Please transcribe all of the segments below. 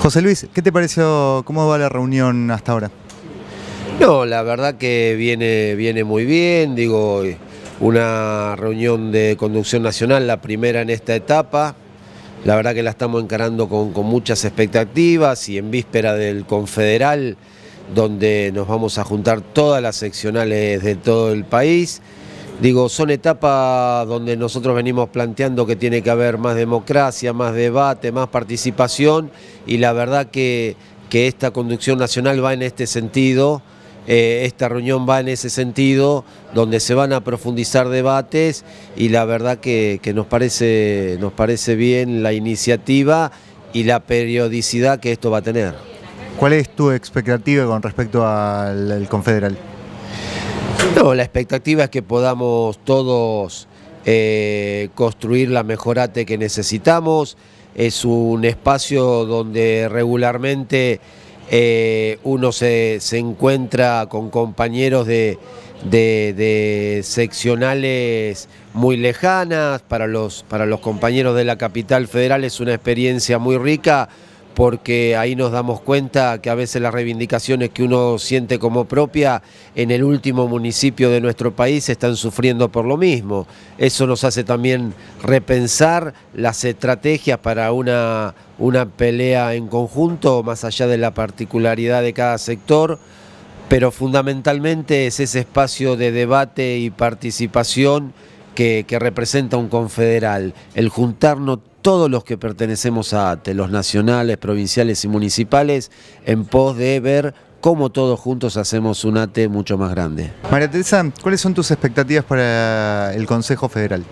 José Luis, ¿qué te pareció, cómo va la reunión hasta ahora? No, la verdad que viene, viene muy bien, digo, una reunión de conducción nacional, la primera en esta etapa, la verdad que la estamos encarando con muchas expectativas y en víspera del confederal, donde nos vamos a juntar todas las seccionales de todo el país, Digo, son etapas donde nosotros venimos planteando que tiene que haber más democracia, más debate, más participación y la verdad que, que esta conducción nacional va en este sentido, eh, esta reunión va en ese sentido, donde se van a profundizar debates y la verdad que, que nos, parece, nos parece bien la iniciativa y la periodicidad que esto va a tener. ¿Cuál es tu expectativa con respecto al confederal? la expectativa es que podamos todos eh, construir la mejorate que necesitamos. Es un espacio donde regularmente eh, uno se, encuentra con compañeros de, seccionales muy lejanas. para los compañeros de la capital federal es una experiencia muy rica porque ahí nos damos cuenta que a veces las reivindicaciones que uno siente como propia en el último municipio de nuestro país están sufriendo por lo mismo. Eso nos hace también repensar las estrategias para una, una pelea en conjunto, más allá de la particularidad de cada sector, pero fundamentalmente es ese espacio de debate y participación que, representa un confederal, el juntarnos todos los que pertenecemos a ATE, los nacionales, provinciales y municipales, en pos de ver cómo todos juntos hacemos un ATE mucho más grande. María Teresa, ¿cuáles son tus expectativas para el Consejo Federal?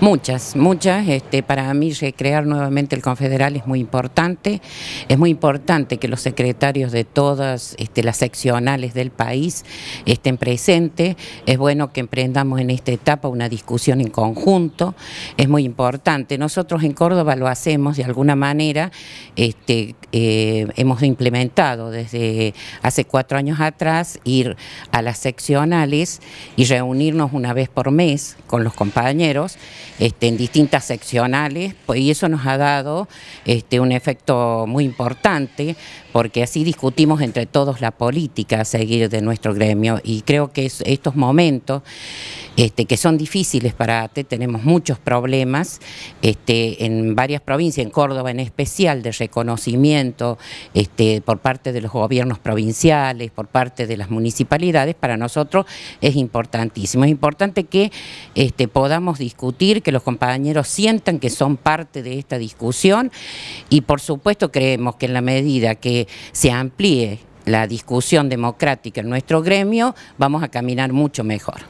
Muchas, muchas. Este, para mí recrear nuevamente el confederal es muy importante. Es muy importante que los secretarios de todas este, las seccionales del país estén presentes. Es bueno que emprendamos en esta etapa una discusión en conjunto. Es muy importante. Nosotros en Córdoba lo hacemos de alguna manera. Este, eh, hemos implementado desde hace hace cuatro años atrás ir a las seccionales y reunirnos una vez por mes con los compañeros este, en distintas seccionales, pues, y eso nos ha dado este, un efecto muy importante, porque así discutimos entre todos la política a seguir de nuestro gremio, y creo que estos momentos, este, que son difíciles para ATE, tenemos muchos problemas en varias provincias, en Córdoba en especial, de reconocimiento por parte de los gobiernos provinciales, por parte de las municipalidades, para nosotros es importantísimo. Es importante que este, podamos discutir, que los compañeros sientan que son parte de esta discusión y por supuesto creemos que en la medida que se amplíe la discusión democrática en nuestro gremio, vamos a caminar mucho mejor.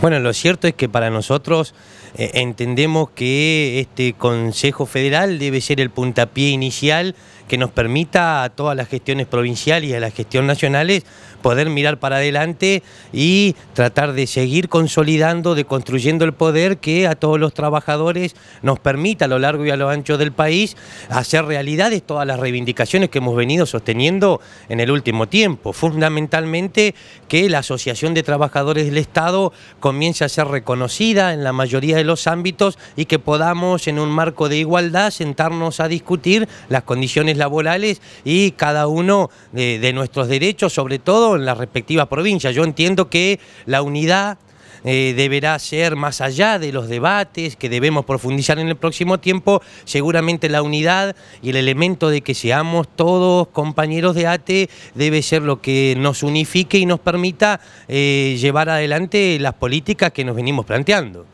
Bueno, lo cierto es que para nosotros eh, entendemos que este Consejo Federal debe ser el puntapié inicial que nos permita a todas las gestiones provinciales y a las gestiones nacionales poder mirar para adelante y tratar de seguir consolidando, de construyendo el poder que a todos los trabajadores nos permita a lo largo y a lo ancho del país hacer realidades todas las reivindicaciones que hemos venido sosteniendo en el último tiempo. Fundamentalmente que la Asociación de Trabajadores del Estado comience a ser reconocida en la mayoría de los ámbitos y que podamos en un marco de igualdad sentarnos a discutir las condiciones laborales y cada uno de nuestros derechos, sobre todo en las respectivas provincias. Yo entiendo que la unidad eh, deberá ser más allá de los debates que debemos profundizar en el próximo tiempo, seguramente la unidad y el elemento de que seamos todos compañeros de ATE debe ser lo que nos unifique y nos permita eh, llevar adelante las políticas que nos venimos planteando.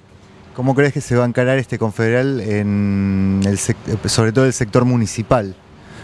¿Cómo crees que se va a encarar este confederal en el sobre todo el sector municipal?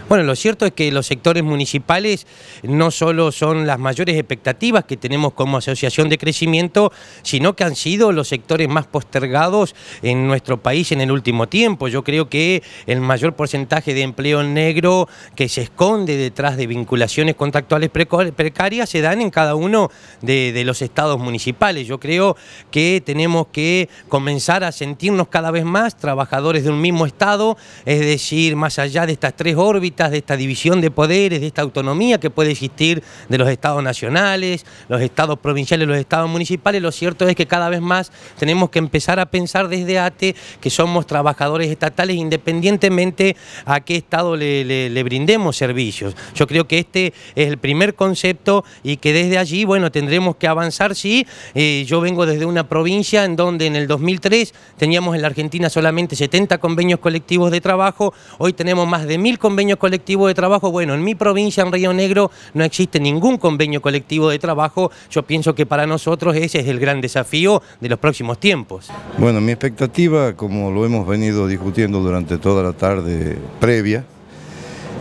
Bueno, lo cierto es que los sectores municipales no solo son las mayores expectativas que tenemos como asociación de crecimiento, sino que han sido los sectores más postergados en nuestro país en el último tiempo. Yo creo que el mayor porcentaje de empleo negro que se esconde detrás de vinculaciones contractuales precarias se dan en cada uno de, los estados municipales. Yo creo que tenemos que comenzar a sentirnos cada vez más trabajadores de un mismo estado, es decir, más allá de estas tres órbitas, de esta división de poderes, de esta autonomía que puede existir de los estados nacionales, los estados provinciales, los estados municipales, lo cierto es que cada vez más tenemos que empezar a pensar desde ATE que somos trabajadores estatales independientemente a qué estado le, brindemos servicios. Yo creo que este es el primer concepto y que desde allí, bueno, tendremos que avanzar, sí. Eh, yo vengo desde una provincia en donde en el 2003 teníamos en la Argentina solamente 70 convenios colectivos de trabajo, hoy tenemos más de mil convenios colectivos colectivo de trabajo. Bueno, en mi provincia, en Río Negro, no existe ningún convenio colectivo de trabajo. Yo pienso que para nosotros ese es el gran desafío de los próximos tiempos. Bueno, mi expectativa, como lo hemos venido discutiendo durante toda la tarde previa,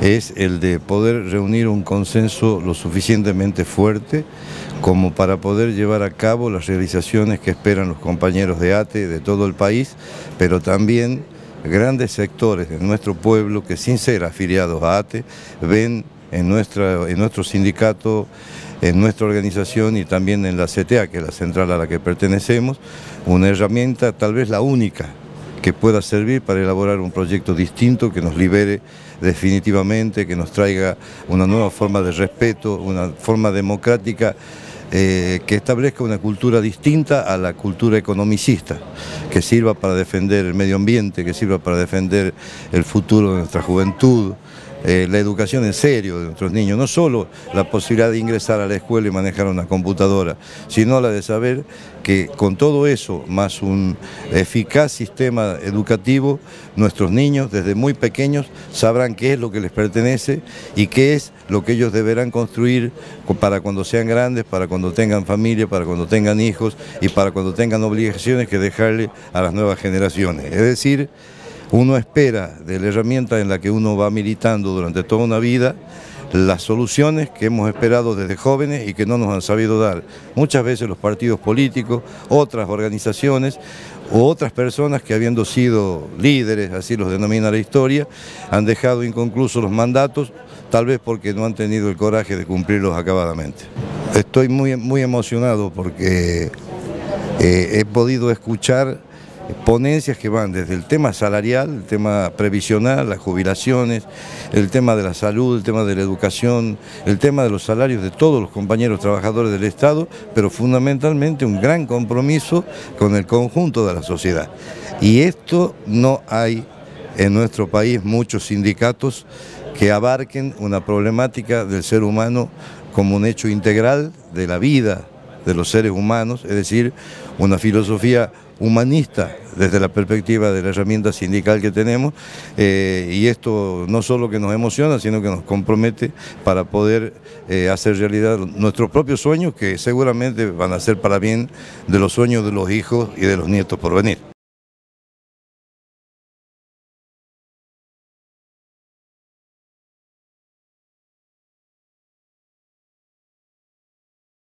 es el de poder reunir un consenso lo suficientemente fuerte como para poder llevar a cabo las realizaciones que esperan los compañeros de ATE de todo el país, pero también grandes sectores de nuestro pueblo que sin ser afiliados a ATE ven en, nuestra, en nuestro sindicato, en nuestra organización y también en la CTA, que es la central a la que pertenecemos, una herramienta tal vez la única que pueda servir para elaborar un proyecto distinto que nos libere definitivamente, que nos traiga una nueva forma de respeto, una forma democrática eh, que establezca una cultura distinta a la cultura economicista, que sirva para defender el medio ambiente, que sirva para defender el futuro de nuestra juventud, eh, la educación en serio de nuestros niños, no solo la posibilidad de ingresar a la escuela y manejar una computadora, sino la de saber que con todo eso, más un eficaz sistema educativo, nuestros niños desde muy pequeños sabrán qué es lo que les pertenece y qué es lo que ellos deberán construir para cuando sean grandes, para cuando tengan familia, para cuando tengan hijos y para cuando tengan obligaciones que dejarle a las nuevas generaciones. Es decir, uno espera de la herramienta en la que uno va militando durante toda una vida, las soluciones que hemos esperado desde jóvenes y que no nos han sabido dar. Muchas veces los partidos políticos, otras organizaciones u otras personas que habiendo sido líderes, así los denomina la historia, han dejado inconclusos los mandatos, tal vez porque no han tenido el coraje de cumplirlos acabadamente. Estoy muy, muy emocionado porque eh, he podido escuchar ponencias que van desde el tema salarial, el tema previsional, las jubilaciones, el tema de la salud, el tema de la educación, el tema de los salarios de todos los compañeros trabajadores del Estado, pero fundamentalmente un gran compromiso con el conjunto de la sociedad. Y esto no hay en nuestro país muchos sindicatos que abarquen una problemática del ser humano como un hecho integral de la vida, de los seres humanos, es decir, una filosofía humanista desde la perspectiva de la herramienta sindical que tenemos eh, y esto no solo que nos emociona, sino que nos compromete para poder eh, hacer realidad nuestros propios sueños que seguramente van a ser para bien de los sueños de los hijos y de los nietos por venir.